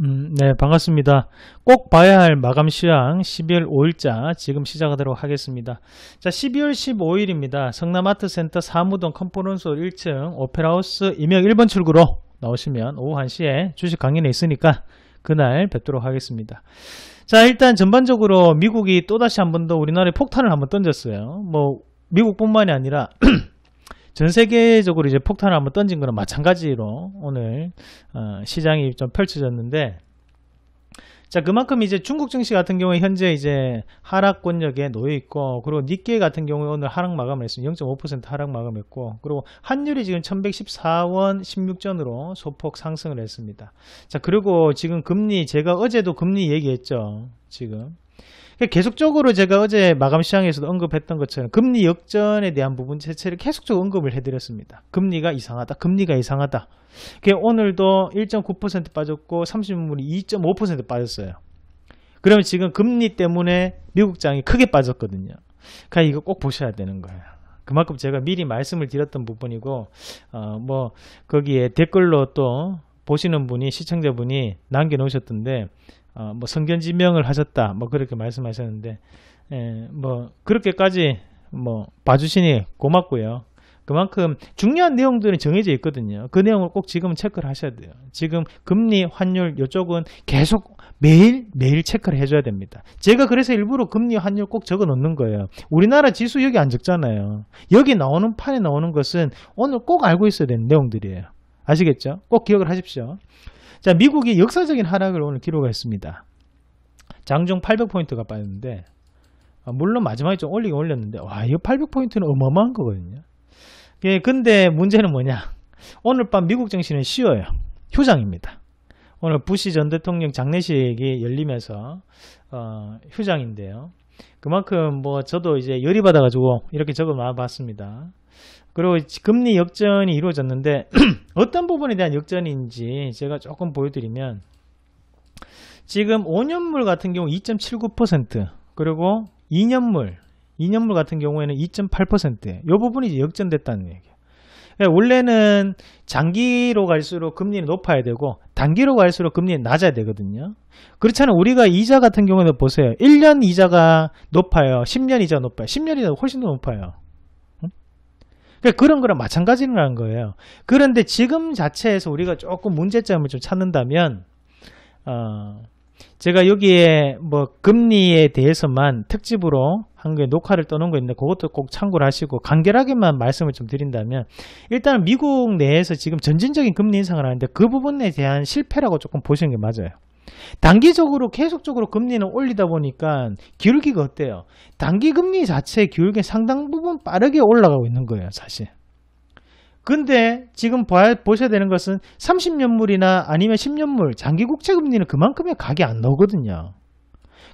음, 네, 반갑습니다. 꼭 봐야 할 마감 시황 12월 5일자 지금 시작하도록 하겠습니다. 자, 12월 15일입니다. 성남아트센터 사무동 컨퍼런스 1층 오페라하우스 이명 1번 출구로 나오시면 오후 1시에 주식 강연이 있으니까 그날 뵙도록 하겠습니다. 자, 일단 전반적으로 미국이 또다시 한 번 더 우리나라에 폭탄을 한번 던졌어요. 뭐, 미국뿐만이 아니라 전 세계적으로 이제 폭탄을 한번 던진 거랑 마찬가지로 오늘 어, 시장이 좀 펼쳐졌는데 자 그만큼 이제 중국 증시 같은 경우에 현재 이제 하락권역에 놓여 있고 그리고 니케 같은 경우에 오늘 하락 마감을 했습니다. 0.5% 하락 마감했고 그리고 환율이 지금 1114원 16전으로 소폭 상승을 했습니다. 자 그리고 지금 금리 제가 어제도 금리 얘기했죠. 지금 그러니까 계속적으로 제가 어제 마감 시장에서도 언급했던 것처럼 금리 역전에 대한 부분 자체를 계속적으로 언급을 해드렸습니다. 금리가 이상하다. 금리가 이상하다. 오늘도 1.9% 빠졌고 3 0분이2.5% 빠졌어요. 그러면 지금 금리 때문에 미국장이 크게 빠졌거든요. 그러니까 이거 꼭 보셔야 되는 거예요. 그만큼 제가 미리 말씀을 드렸던 부분이고 어뭐 거기에 댓글로 또 보시는 분이 시청자분이 남겨놓으셨던데 어, 뭐 성견지명을 하셨다 뭐 그렇게 말씀하셨는데 에, 예, 뭐 그렇게까지 뭐 봐주시니 고맙고요. 그만큼 중요한 내용들은 정해져 있거든요. 그 내용을 꼭 지금 체크를 하셔야 돼요. 지금 금리, 환율 요쪽은 계속 매일 매일 체크를 해줘야 됩니다. 제가 그래서 일부러 금리, 환율 꼭 적어 놓는 거예요. 우리나라 지수 여기 안 적잖아요. 여기 나오는 판에 나오는 것은 오늘 꼭 알고 있어야 되는 내용들이에요. 아시겠죠? 꼭 기억을 하십시오. 자, 미국이 역사적인 하락을 오늘 기록했습니다. 장중 800포인트가 빠졌는데 아, 물론 마지막에 좀 올리긴 올렸는데 와, 이 800포인트는 어마어마한 거거든요. 예, 근데 문제는 뭐냐? 오늘 밤 미국 정신은 쉬어요. 휴장입니다. 오늘 부시 전 대통령 장례식이 열리면서 어, 휴장인데요. 그만큼 뭐 저도 이제 열이 받아가지고 이렇게 적어 놔봤습니다. 그리고 금리 역전이 이루어졌는데 어떤 부분에 대한 역전인지 제가 조금 보여드리면 지금 5년물 같은 경우 2.79% 그리고 2년물 2년물 같은 경우에는 2 8요 부분이 역전됐다는 얘기예요. 그러니까 원래는 장기로 갈수록 금리는 높아야 되고 단기로 갈수록 금리는 낮아야 되거든요. 그렇잖아요. 우리가 이자 같은 경우에도 보세요. 1년 이자가 높아요. 10년 이자 높아요. 10년 이자 훨씬 더 높아요. 그러니까 그런 거랑 마찬가지라는 거예요. 그런데 지금 자체에서 우리가 조금 문제점을 좀 찾는다면 어, 제가 여기에 뭐 금리에 대해서만 특집으로 한국에 녹화를 떠놓은 거 있는데 그것도 꼭 참고를 하시고 간결하게만 말씀을 좀 드린다면 일단 미국 내에서 지금 전진적인 금리 인상을 하는데 그 부분에 대한 실패라고 조금 보시는 게 맞아요. 단기적으로 계속적으로 금리는 올리다 보니까 기울기가 어때요? 단기 금리 자체의 기울기 상당 부분 빠르게 올라가고 있는 거예요, 사실. 근데 지금 보셔야 되는 것은 30년물이나 아니면 10년물 장기 국채 금리는 그만큼의 가격이 안 나오거든요.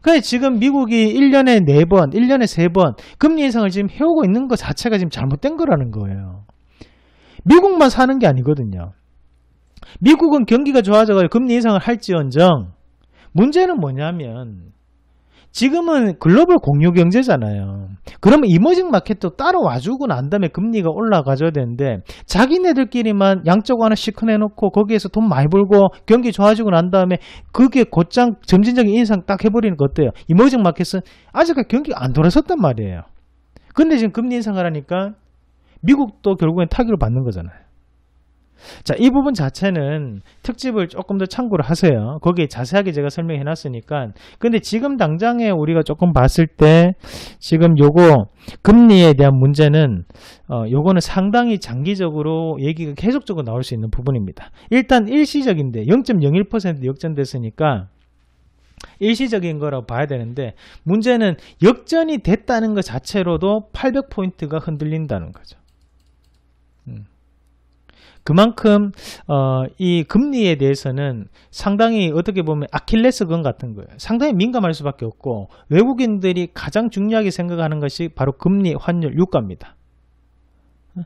그러니까 지금 미국이 1년에 4번, 1년에 3번 금리 인상을 지금 해오고 있는 것 자체가 지금 잘못된 거라는 거예요. 미국만 사는 게 아니거든요. 미국은 경기가 좋아져가지고 금리 인상을 할지언정 문제는 뭐냐면 지금은 글로벌 공유 경제잖아요. 그러면 이머징 마켓도 따로 와주고 난 다음에 금리가 올라가줘야 되는데 자기네들끼리만 양쪽 하나씩 큰해놓고 거기에서 돈 많이 벌고 경기 좋아지고 난 다음에 그게 곧장 점진적인 인상 딱 해버리는 거 어때요? 이머징 마켓은 아직까지 경기가 안 돌아섰단 말이에요. 근데 지금 금리 인상을 하니까 미국도 결국엔 타격을 받는 거잖아요. 자, 이 부분 자체는 특집을 조금 더 참고를 하세요. 거기에 자세하게 제가 설명해 놨으니까. 근데 지금 당장에 우리가 조금 봤을 때 지금 요거 금리에 대한 문제는 어, 요거는 상당히 장기적으로 얘기가 계속적으로 나올 수 있는 부분입니다. 일단 일시적인데 0.01% 역전됐으니까 일시적인 거라고 봐야 되는데 문제는 역전이 됐다는 것 자체로도 800포인트가 흔들린다는 거죠. 음. 그만큼 어, 이 금리에 대해서는 상당히 어떻게 보면 아킬레스건 같은 거예요. 상당히 민감할 수밖에 없고 외국인들이 가장 중요하게 생각하는 것이 바로 금리, 환율, 유가입니다. 어?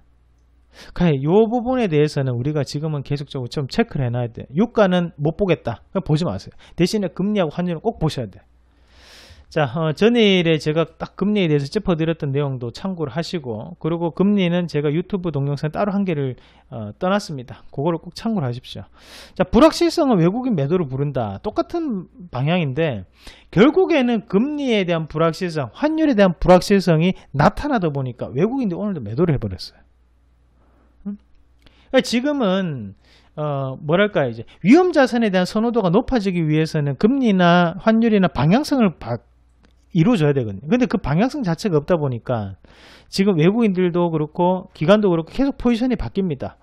그러니까 이 부분에 대해서는 우리가 지금은 계속적으로 좀 체크를 해놔야 돼. 요 유가는 못 보겠다. 보지 마세요. 대신에 금리하고 환율은 꼭 보셔야 돼. 요 자, 어, 전일에 제가 딱 금리에 대해서 짚어드렸던 내용도 참고를 하시고, 그리고 금리는 제가 유튜브 동영상 따로 한 개를 어, 떠났습니다. 그거를 꼭 참고를 하십시오. 자, 불확실성은 외국인 매도를 부른다. 똑같은 방향인데, 결국에는 금리에 대한 불확실성, 환율에 대한 불확실성이 나타나다 보니까 외국인들이 오늘도 매도를 해버렸어요. 음? 그러니까 지금은 어, 뭐랄까, 이제, 위험 자산에 대한 선호도가 높아지기 위해서는 금리나 환율이나 방향성을 바, 이루어져야 되거든요. 근데 그 방향성 자체가 없다 보니까 지금 외국인들도 그렇고 기관도 그렇고 계속 포지션이 바뀝니다.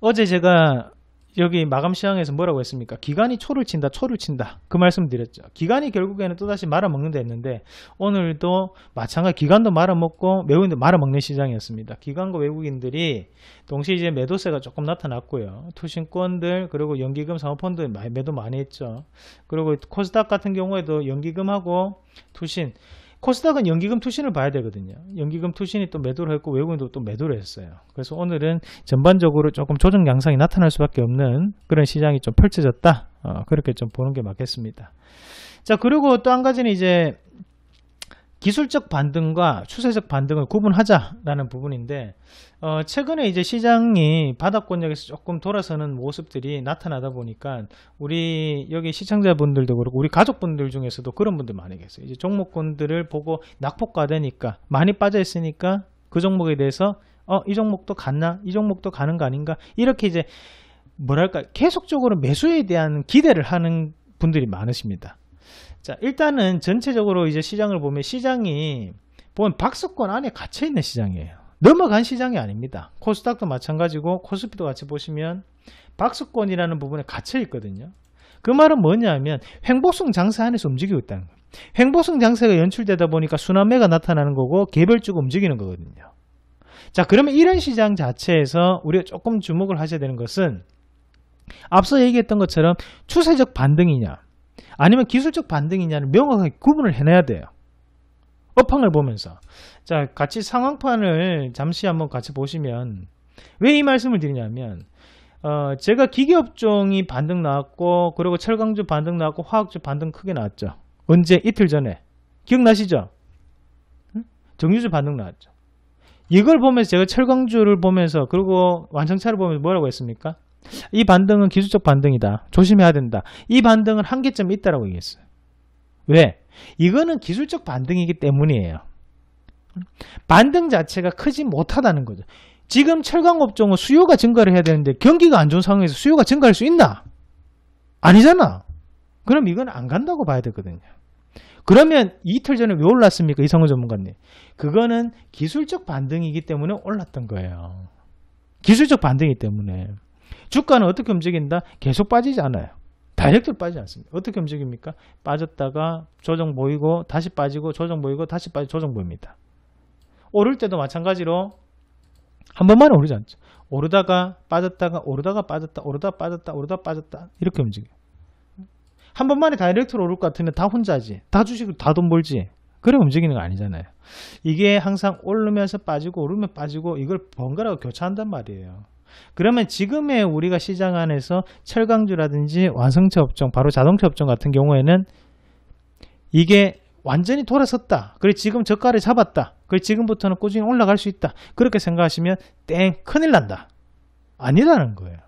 어제 제가 여기 마감 시황에서 뭐라고 했습니까? 기간이 초를 친다, 초를 친다. 그 말씀 드렸죠. 기간이 결국에는 또다시 말아먹는다 했는데, 오늘도 마찬가지 기간도 말아먹고, 외국인도 말아먹는 시장이었습니다. 기간과 외국인들이 동시에 이제 매도세가 조금 나타났고요. 투신권들, 그리고 연기금 상업펀드 매도 많이 했죠. 그리고 코스닥 같은 경우에도 연기금하고 투신, 코스닥은 연기금 투신을 봐야 되거든요. 연기금 투신이 또 매도를 했고 외국인도 또 매도를 했어요. 그래서 오늘은 전반적으로 조금 조정 양상이 나타날 수밖에 없는 그런 시장이 좀 펼쳐졌다. 어, 그렇게 좀 보는 게 맞겠습니다. 자 그리고 또 한 가지는 이제 기술적 반등과 추세적 반등을 구분하자라는 부분인데 어 최근에 이제 시장이 바닥권역에서 조금 돌아서는 모습들이 나타나다 보니까 우리 여기 시청자분들도 그렇고 우리 가족분들 중에서도 그런 분들 많이 계세요. 이제 종목군들을 보고 낙폭가 되니까 많이 빠져 있으니까 그 종목에 대해서 어 이 종목도 갔나 이 종목도 가는 거 아닌가 이렇게 이제 뭐랄까 계속적으로 매수에 대한 기대를 하는 분들이 많으십니다. 자, 일단은 전체적으로 이제 시장을 보면 시장이 보면 박스권 안에 갇혀 있는 시장이에요. 넘어간 시장이 아닙니다. 코스닥도 마찬가지고 코스피도 같이 보시면 박스권이라는 부분에 갇혀 있거든요. 그 말은 뭐냐면 횡보성 장세 안에서 움직이고 있다는 거예요. 횡보성 장세가 연출되다 보니까 순환매가 나타나는 거고 개별주가 움직이는 거거든요. 자 그러면 이런 시장 자체에서 우리가 조금 주목을 하셔야 되는 것은 앞서 얘기했던 것처럼 추세적 반등이냐 아니면 기술적 반등이냐는 명확하게 구분을 해내야 돼요. 업황을 보면서 자 같이 상황판을 잠시 한번 같이 보시면 왜 이 말씀을 드리냐면 어, 제가 기계업종이 반등 나왔고 그리고 철강주 반등 나왔고 화학주 반등 크게 나왔죠 언제 이틀 전에 기억나시죠 정유주 반등 나왔죠 이걸 보면서 제가 철강주를 보면서 그리고 완성차를 보면서 뭐라고 했습니까 이 반등은 기술적 반등이다. 조심해야 된다. 이 반등은 한계점이 있다라고 얘기했어요. 왜? 이거는 기술적 반등이기 때문이에요. 반등 자체가 크지 못하다는 거죠. 지금 철강업종은 수요가 증가를 해야 되는데 경기가 안 좋은 상황에서 수요가 증가할 수 있나? 아니잖아. 그럼 이건 안 간다고 봐야 되거든요. 그러면 이틀 전에 왜 올랐습니까? 이성우 전문가님. 그거는 기술적 반등이기 때문에 올랐던 거예요. 기술적 반등이기 때문에. 주가는 어떻게 움직인다? 계속 빠지지 않아요. 다이렉트로 빠지지 않습니다. 어떻게 움직입니까? 빠졌다가 조정 보이고 다시 빠지고 조정 보이고 다시 빠지고 조정 보입니다. 오를 때도 마찬가지로 한번만 오르지 않죠. 오르다가 빠졌다가 오르다가 빠졌다 오르다 빠졌다 오르다 빠졌다 이렇게 움직여요. 한 번만에 다이렉트로 오를 것 같으면 다 혼자지. 다 주식으로 다 돈 벌지. 그래 움직이는 거 아니잖아요. 이게 항상 오르면서 빠지고 오르면 빠지고 이걸 번갈아 교차한단 말이에요. 그러면 지금의 우리가 시장 안에서 철강주라든지 완성차 업종, 바로 자동차 업종 같은 경우에는 이게 완전히 돌아섰다. 그리고 지금 저가를 잡았다. 그리고 지금부터는 꾸준히 올라갈 수 있다. 그렇게 생각하시면 땡 큰일 난다. 아니라는 거예요.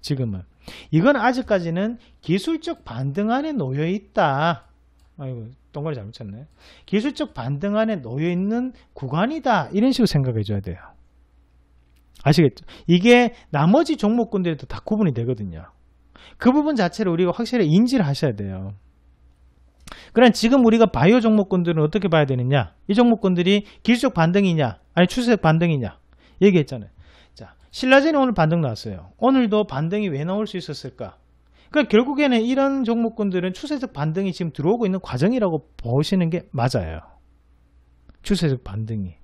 지금은 이건 아직까지는 기술적 반등 안에 놓여 있다. 아이고 동그리 잘못 쳤네. 기술적 반등 안에 놓여 있는 구간이다. 이런 식으로 생각해 줘야 돼요. 아시겠죠? 이게 나머지 종목군들에도 다 구분이 되거든요. 그 부분 자체를 우리가 확실히 인지를 하셔야 돼요. 그럼 지금 우리가 바이오 종목군들은 어떻게 봐야 되느냐? 이 종목군들이 기술적 반등이냐? 아니 추세적 반등이냐? 얘기했잖아요. 자, 신라젠이 오늘 반등 나왔어요. 오늘도 반등이 왜 나올 수 있었을까? 그러니까 결국에는 이런 종목군들은 추세적 반등이 지금 들어오고 있는 과정이라고 보시는 게 맞아요. 추세적 반등이.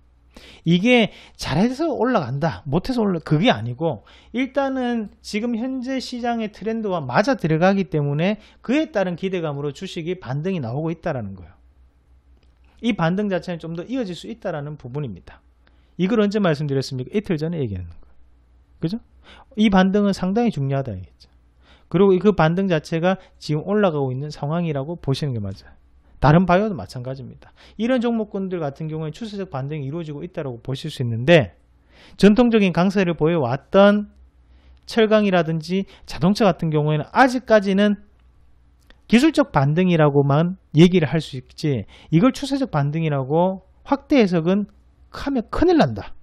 이게 잘해서 올라간다 못해서 올라 그게 아니고 일단은 지금 현재 시장의 트렌드와 맞아 들어가기 때문에 그에 따른 기대감으로 주식이 반등이 나오고 있다라는 거예요 이 반등 자체는 좀 더 이어질 수 있다라는 부분입니다 이걸 언제 말씀드렸습니까 이틀 전에 얘기하는 거예요 그죠 이 반등은 상당히 중요하다 얘기죠 그리고 그 반등 자체가 지금 올라가고 있는 상황이라고 보시는 게 맞아요 다른 바이오도 마찬가지입니다. 이런 종목군들 같은 경우에 추세적 반등이 이루어지고 있다고 보실 수 있는데 전통적인 강세를 보여왔던 철강이라든지 자동차 같은 경우에는 아직까지는 기술적 반등이라고만 얘기를 할 수 있지 이걸 추세적 반등이라고 확대 해석은 하면 큰일 난다.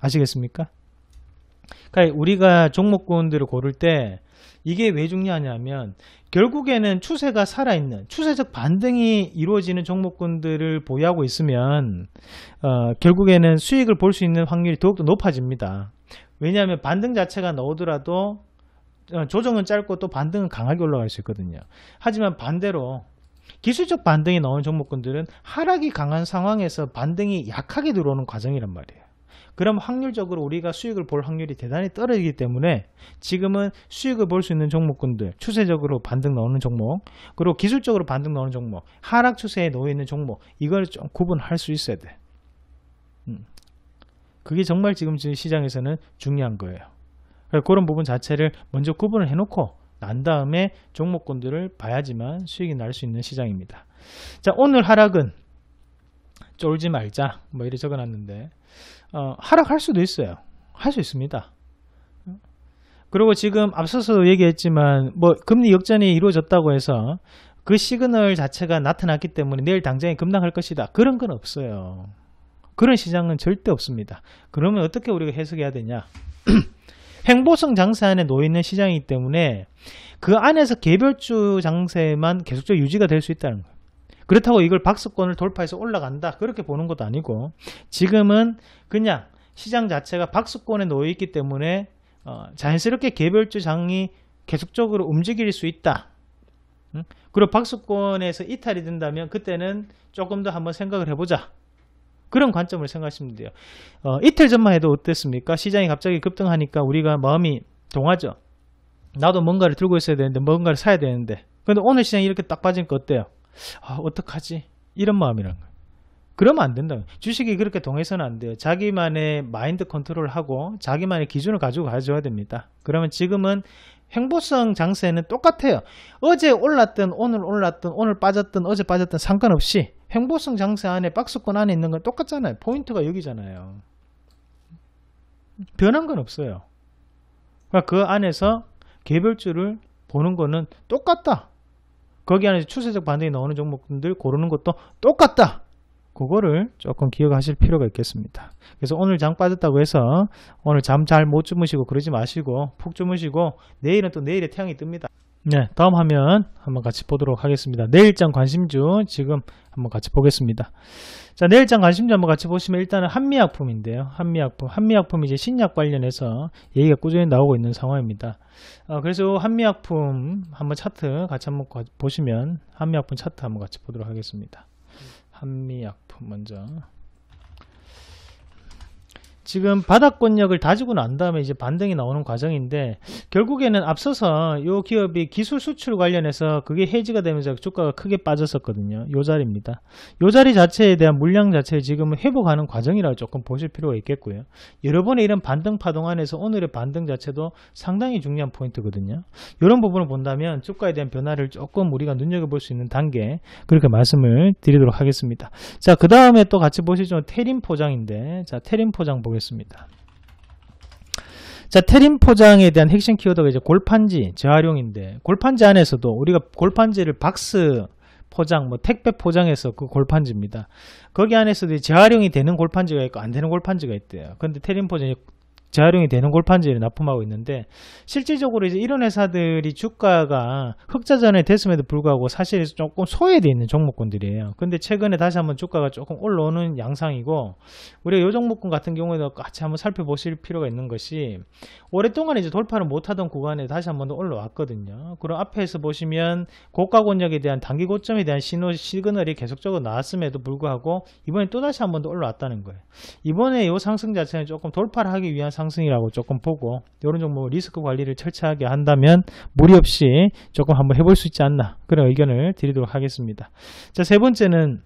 아시겠습니까? 그러니까 우리가 종목군들을 고를 때 이게 왜 중요하냐면 결국에는 추세가 살아있는 추세적 반등이 이루어지는 종목군들을 보유하고 있으면 어, 결국에는 수익을 볼 수 있는 확률이 더욱더 높아집니다. 왜냐하면 반등 자체가 나오더라도 어, 조정은 짧고 또 반등은 강하게 올라갈 수 있거든요. 하지만 반대로 기술적 반등이 나오는 종목군들은 하락이 강한 상황에서 반등이 약하게 들어오는 과정이란 말이에요. 그럼 확률적으로 우리가 수익을 볼 확률이 대단히 떨어지기 때문에 지금은 수익을 볼 수 있는 종목군들 추세적으로 반등 나오는 종목 그리고 기술적으로 반등 나오는 종목 하락 추세에 놓여 있는 종목 이걸 좀 구분할 수 있어야 돼 음. 그게 정말 지금 시장에서는 중요한 거예요 그런 부분 자체를 먼저 구분을 해놓고 난 다음에 종목군들을 봐야지만 수익이 날 수 있는 시장입니다. 자 오늘 하락은 쫄지 말자 뭐이래 적어놨는데 어, 하락할 수도 있어요 할 수 있습니다 그리고 지금 앞서서 얘기했지만 뭐 금리 역전이 이루어졌다고 해서 그 시그널 자체가 나타났기 때문에 내일 당장에 급락할 것이다 그런 건 없어요 그런 시장은 절대 없습니다 그러면 어떻게 우리가 해석해야 되냐 행보성 장세 안에 놓여있는 시장이기 때문에 그 안에서 개별주 장세만 계속적으로 유지가 될 수 있다는 거예요 그렇다고 이걸 박스권을 돌파해서 올라간다 그렇게 보는 것도 아니고 지금은 그냥 시장 자체가 박스권에 놓여 있기 때문에 어, 자연스럽게 개별주 장이 계속적으로 움직일 수 있다 응? 그리고 박스권에서 이탈이 된다면 그때는 조금 더 한번 생각을 해보자 그런 관점을 생각하시면 돼요 어, 이틀 전만 해도 어땠습니까 시장이 갑자기 급등하니까 우리가 마음이 동하죠 나도 뭔가를 들고 있어야 되는데 뭔가를 사야 되는데 근데 오늘 시장이 이렇게 딱 빠진 거 어때요 아, 어떡하지? 이런 마음이란 거예요. 그러면 안 된다. 주식이 그렇게 동해서는 안 돼요. 자기만의 마인드 컨트롤하고 자기만의 기준을 가지고 가져야 와 됩니다. 그러면 지금은 횡보성 장세는 똑같아요. 어제 올랐든 오늘 올랐든 오늘 빠졌든 어제 빠졌든 상관없이 횡보성 장세 안에 박스권 안에 있는 건 똑같잖아요. 포인트가 여기잖아요. 변한 건 없어요. 그그 그러니까 안에서 개별주를 보는 거는 똑같다. 거기 안에 추세적 반등이 나오는 종목들 고르는 것도 똑같다. 그거를 조금 기억하실 필요가 있겠습니다. 그래서 오늘 장 빠졌다고 해서 오늘 잠 잘 못 주무시고 그러지 마시고 푹 주무시고 내일은 또 내일의 태양이 뜹니다. 네, 다음 화면 한번 같이 보도록 하겠습니다. 내일장 관심주 지금 한번 같이 보겠습니다. 자, 내일장 관심주 한번 같이 보시면 일단은 한미약품인데요. 한미약품, 한미약품 이제 신약 관련해서 얘기가 꾸준히 나오고 있는 상황입니다. 어, 그래서 한미약품 한번 차트 같이 한번 보시면 한미약품 차트 한번 같이 보도록 하겠습니다. 한미약품 먼저 지금 바닥권력을 다지고 난 다음에 이제 반등이 나오는 과정인데 결국에는 앞서서 이 기업이 기술 수출 관련해서 그게 해지가 되면서 주가가 크게 빠졌었거든요. 이 자리입니다. 이 자리 자체에 대한 물량 자체를 지금 회복하는 과정이라고 조금 보실 필요가 있겠고요. 여러 번의 이런 반등 파동 안에서 오늘의 반등 자체도 상당히 중요한 포인트거든요. 이런 부분을 본다면 주가에 대한 변화를 조금 우리가 눈여겨볼 수 있는 단계 그렇게 말씀을 드리도록 하겠습니다. 자 그 다음에 또 같이 보시죠. 테린 포장인데 자 테린 포장 보겠습니다. 보겠습니다. 자, 테림 포장에 대한 핵심 키워드가 이제 골판지 재활용인데 골판지 안에서도 우리가 골판지를 박스 포장, 뭐 택배 포장해서 그 골판지입니다. 거기 안에서도 재활용이 되는 골판지가 있고 안 되는 골판지가 있대요. 그런데 테림 포장이 재활용이 되는 골판지를 납품하고 있는데 실질적으로 이제 이런 회사들이 주가가 흑자전에 됐음에도 불구하고 사실 조금 소외되어 있는 종목군들이에요. 근데 최근에 다시 한번 주가가 조금 올라오는 양상이고 우리가 이 종목군 같은 경우에도 같이 한번 살펴보실 필요가 있는 것이 오랫동안 이제 돌파를 못하던 구간에 다시 한번 더 올라왔거든요. 그럼 앞에서 보시면 고가 권역에 대한 단기 고점에 대한 신호 시그널이 계속적으로 나왔음에도 불구하고 이번에 또 다시 한번 더 올라왔다는 거예요. 이번에 이 상승 자체는 조금 돌파를 하기 위한 상승 상승이라고 조금 보고 이런 종목 리스크 관리를 철저하게 한다면 무리 없이 조금 한번 해볼 수 있지 않나 그런 의견을 드리도록 하겠습니다. 자세 번째는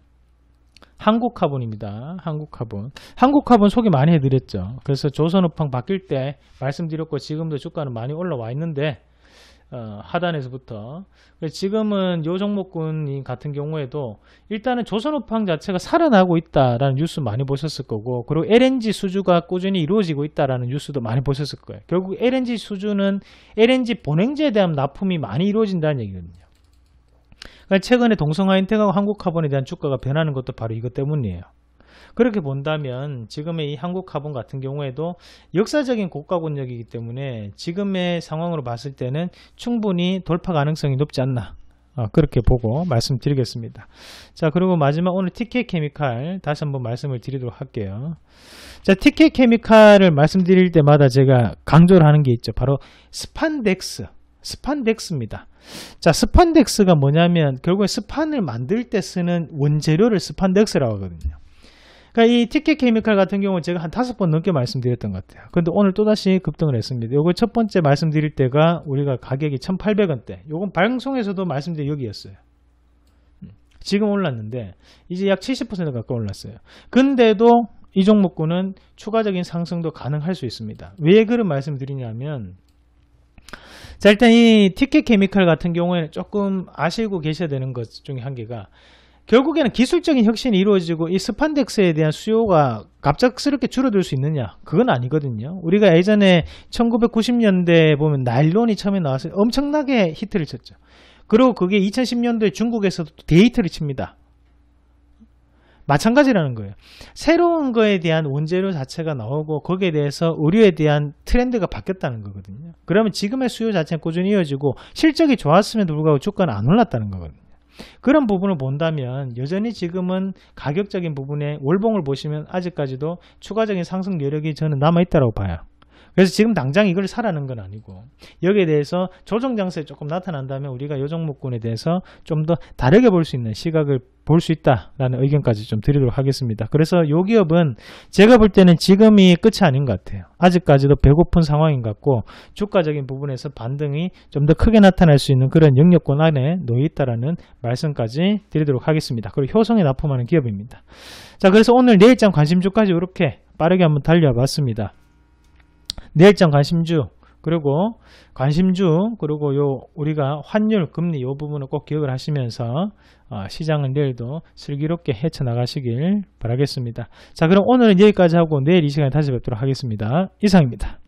한국화분입니다. 한국화분. 한국화분 소개 많이 해드렸죠. 그래서 조선우팡 바뀔 때 말씀드렸고 지금도 주가는 많이 올라와 있는데 어, 하단에서부터 지금은 요 종목군 같은 경우에도 일단은 조선우팡 자체가 살아나고 있다라는 뉴스 많이 보셨을 거고 그리고 LNG 수주가 꾸준히 이루어지고 있다라는 뉴스도 많이 보셨을 거예요 결국 LNG 수주는 LNG 본행제에 대한 납품이 많이 이루어진다는 얘기거든요 그러니까 최근에 동성아인텍하한국화본에 대한 주가가 변하는 것도 바로 이것 때문이에요 그렇게 본다면 지금의 이 한국화분 같은 경우에도 역사적인 고가권역이기 때문에 지금의 상황으로 봤을 때는 충분히 돌파 가능성이 높지 않나 어, 그렇게 보고 말씀드리겠습니다. 자 그리고 마지막 오늘 TK케미칼 다시 한번 말씀을 드리도록 할게요. 자 TK케미칼을 말씀드릴 때마다 제가 강조를 하는 게 있죠. 바로 스판덱스 스판덱스입니다. 자 스판덱스가 뭐냐면 결국에 스판을 만들 때 쓰는 원재료를 스판덱스라고 하거든요. 그러니까 이 티켓 케미칼 같은 경우는 제가 한 다섯 번 넘게 말씀드렸던 것 같아요. 그런데 오늘 또다시 급등을 했습니다. 요거 첫 번째 말씀드릴 때가 우리가 가격이 1,800원대. 요건 방송에서도 말씀드린 여기였어요. 음. 지금 올랐는데 이제 약 70% 가까이 올랐어요. 근데도 이 종목군은 추가적인 상승도 가능할 수 있습니다. 왜 그런 말씀드리냐면 을자 일단 이 티켓 케미칼 같은 경우에는 조금 아시고 계셔야 되는 것 중에 한 개가 결국에는 기술적인 혁신이 이루어지고 이 스판덱스에 대한 수요가 갑작스럽게 줄어들 수 있느냐 그건 아니거든요 우리가 예전에 1990년대에 보면 나일론이 처음에 나와서 엄청나게 히트를 쳤죠 그리고 그게 2010년도에 중국에서도 데이트를 칩니다 마찬가지라는 거예요 새로운 거에 대한 원재료 자체가 나오고 거기에 대해서 의료에 대한 트렌드가 바뀌었다는 거거든요 그러면 지금의 수요 자체는 꾸준히 이어지고 실적이 좋았음에도 불구하고 주가는 안 올랐다는 거거든요 그런 부분을 본다면 여전히 지금은 가격적인 부분에 월봉을 보시면 아직까지도 추가적인 상승 여력이 저는 남아있다고 봐요. 그래서 지금 당장 이걸 사라는 건 아니고 여기에 대해서 조정 장세 조금 나타난다면 우리가 요정목군에 대해서 좀 더 다르게 볼 수 있는 시각을 볼 수 있다라는 의견까지 좀 드리도록 하겠습니다. 그래서 요 기업은 제가 볼 때는 지금이 끝이 아닌 것 같아요. 아직까지도 배고픈 상황인 것 같고 주가적인 부분에서 반등이 좀 더 크게 나타날 수 있는 그런 영역권 안에 놓여 있다라는 말씀까지 드리도록 하겠습니다. 그리고 효성에 납품하는 기업입니다. 자, 그래서 오늘 내일장 관심주까지 이렇게 빠르게 한번 달려봤습니다. 내일장 네 관심주 그리고 관심주 그리고 요 우리가 환율 금리 요 부분을 꼭 기억을 하시면서 어, 시장은 내일도 슬기롭게 헤쳐나가시길 바라겠습니다. 자 그럼 오늘은 여기까지 하고 내일 이 시간에 다시 뵙도록 하겠습니다. 이상입니다.